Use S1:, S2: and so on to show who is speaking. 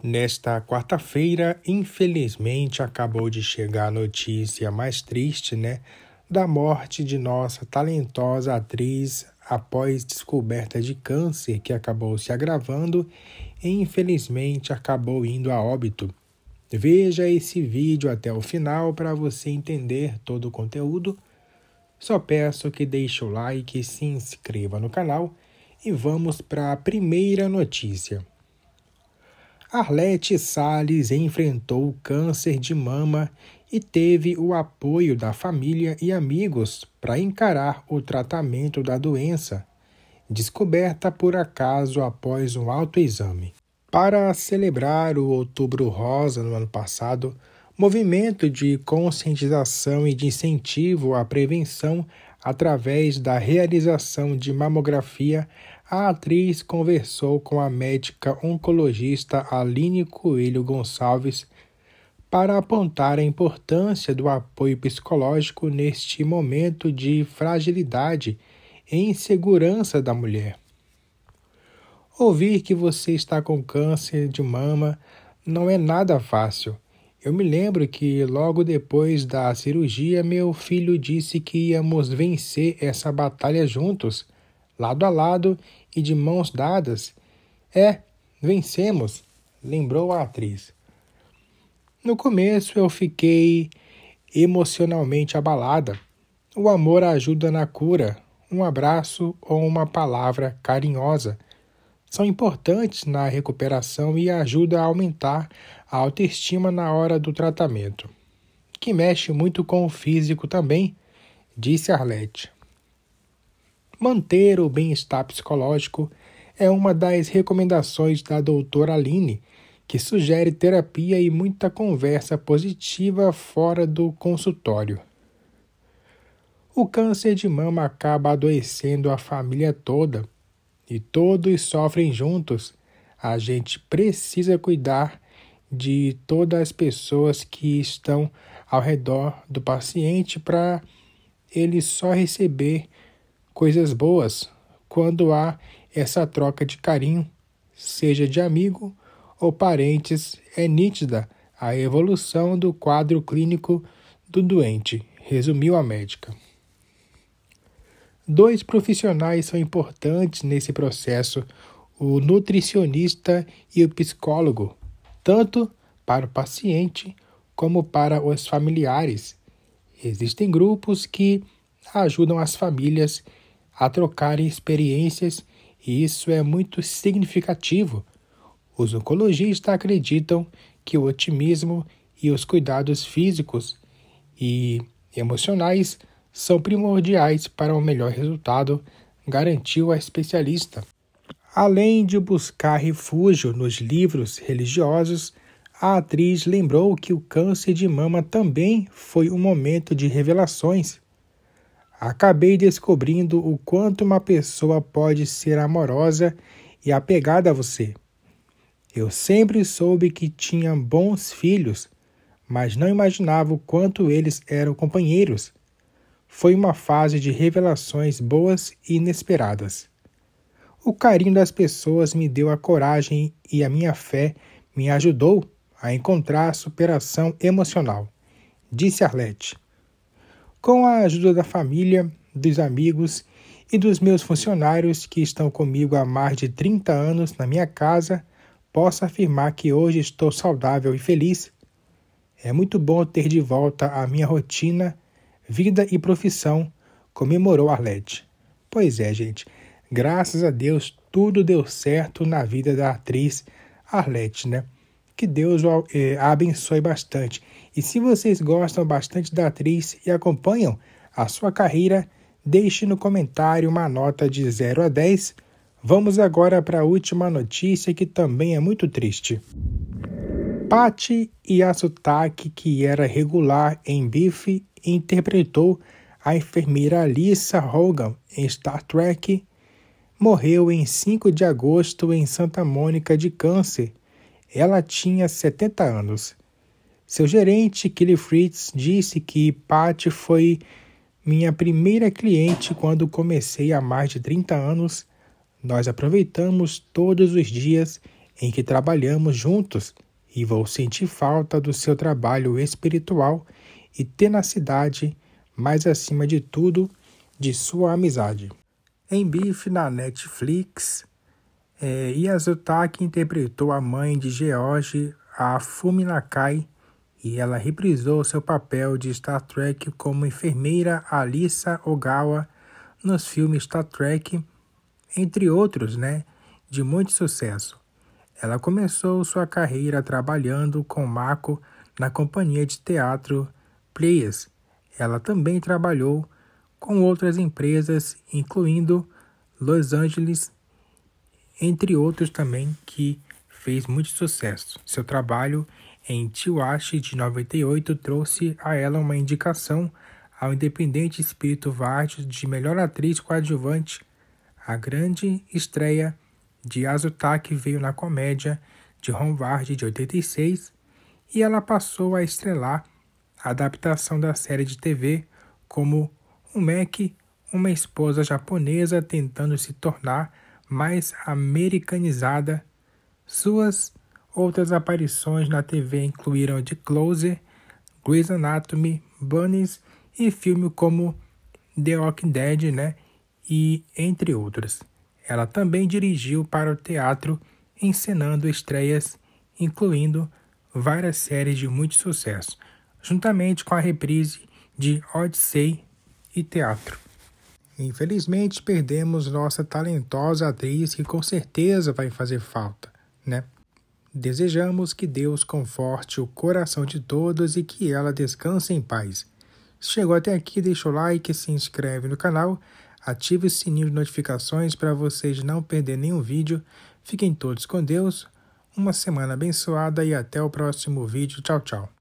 S1: Nesta quarta-feira, infelizmente, acabou de chegar a notícia mais triste, né? Da morte de nossa talentosa atriz após descoberta de câncer que acabou se agravando e infelizmente acabou indo a óbito. Veja esse vídeo até o final para você entender todo o conteúdo. Só peço que deixe o like, se inscreva no canal e vamos para a primeira notícia. Arlete Salles enfrentou câncer de mama e teve o apoio da família e amigos para encarar o tratamento da doença, descoberta por acaso após um autoexame. Para celebrar o Outubro Rosa no ano passado, movimento de conscientização e de incentivo à prevenção através da realização de mamografia a atriz conversou com a médica oncologista Aline Coelho Gonçalves para apontar a importância do apoio psicológico neste momento de fragilidade e insegurança da mulher. Ouvir que você está com câncer de mama não é nada fácil. Eu me lembro que logo depois da cirurgia, meu filho disse que íamos vencer essa batalha juntos lado a lado e de mãos dadas. É, vencemos, lembrou a atriz. No começo eu fiquei emocionalmente abalada. O amor ajuda na cura. Um abraço ou uma palavra carinhosa são importantes na recuperação e ajudam a aumentar a autoestima na hora do tratamento, que mexe muito com o físico também, disse Arlette. Manter o bem-estar psicológico é uma das recomendações da doutora Aline, que sugere terapia e muita conversa positiva fora do consultório. O câncer de mama acaba adoecendo a família toda e todos sofrem juntos. A gente precisa cuidar de todas as pessoas que estão ao redor do paciente para ele só receber coisas boas quando há essa troca de carinho, seja de amigo ou parentes, é nítida a evolução do quadro clínico do doente, resumiu a médica. Dois profissionais são importantes nesse processo: o nutricionista e o psicólogo, tanto para o paciente como para os familiares. Existem grupos que ajudam as famílias a trocarem experiências e isso é muito significativo. Os oncologistas acreditam que o otimismo e os cuidados físicos e emocionais são primordiais para um melhor resultado, garantiu a especialista. Além de buscar refúgio nos livros religiosos, a atriz lembrou que o câncer de mama também foi um momento de revelações. Acabei descobrindo o quanto uma pessoa pode ser amorosa e apegada a você. Eu sempre soube que tinha bons filhos, mas não imaginava o quanto eles eram companheiros. Foi uma fase de revelações boas e inesperadas. O carinho das pessoas me deu a coragem e a minha fé me ajudou a encontrar a superação emocional, disse Arlete com a ajuda da família, dos amigos e dos meus funcionários que estão comigo há mais de 30 anos na minha casa, posso afirmar que hoje estou saudável e feliz. É muito bom ter de volta a minha rotina, vida e profissão, comemorou Arlette. Pois é, gente, graças a Deus tudo deu certo na vida da atriz Arlette, né? Que Deus eh, abençoe bastante. E se vocês gostam bastante da atriz e acompanham a sua carreira, deixe no comentário uma nota de 0 a 10. Vamos agora para a última notícia que também é muito triste. Patty Yasutaki, que era regular em Biff, interpretou a enfermeira Lisa Hogan em Star Trek, morreu em 5 de agosto em Santa Mônica de câncer ela tinha 70 anos. Seu gerente, Kelly Fritz, disse que Pat foi minha primeira cliente quando comecei há mais de 30 anos. Nós aproveitamos todos os dias em que trabalhamos juntos e vou sentir falta do seu trabalho espiritual e tenacidade, mas acima de tudo, de sua amizade. Em bife na Netflix, é, Yasutaki interpretou a mãe de George, a Fuminakai, e ela reprisou seu papel de Star Trek como enfermeira Alissa Ogawa nos filmes Star Trek, entre outros, né, de muito sucesso. Ela começou sua carreira trabalhando com Mako na companhia de teatro Players. Ela também trabalhou com outras empresas, incluindo Los Angeles entre outros também que fez muito sucesso. Seu trabalho em Tiwashi de 98 trouxe a ela uma indicação ao independente Espírito Vargas de melhor atriz coadjuvante. A grande estreia de Azutaki veio na comédia de Ron Vargas de 86 e ela passou a estrelar a adaptação da série de TV como um Mac, uma esposa japonesa tentando se tornar mais americanizada. Suas outras aparições na TV incluíram The Closer, Grey's Anatomy, Bunnies e filmes como The Walking Dead, né? E entre outros. Ela também dirigiu para o teatro, encenando estreias, incluindo várias séries de muito sucesso, juntamente com a reprise de Odyssey e teatro. Infelizmente, perdemos nossa talentosa atriz que com certeza vai fazer falta, né? Desejamos que Deus conforte o coração de todos e que ela descanse em paz. Se chegou até aqui, deixa o like, se inscreve no canal, ative o sininho de notificações para vocês não perderem nenhum vídeo. Fiquem todos com Deus, uma semana abençoada e até o próximo vídeo. Tchau, tchau.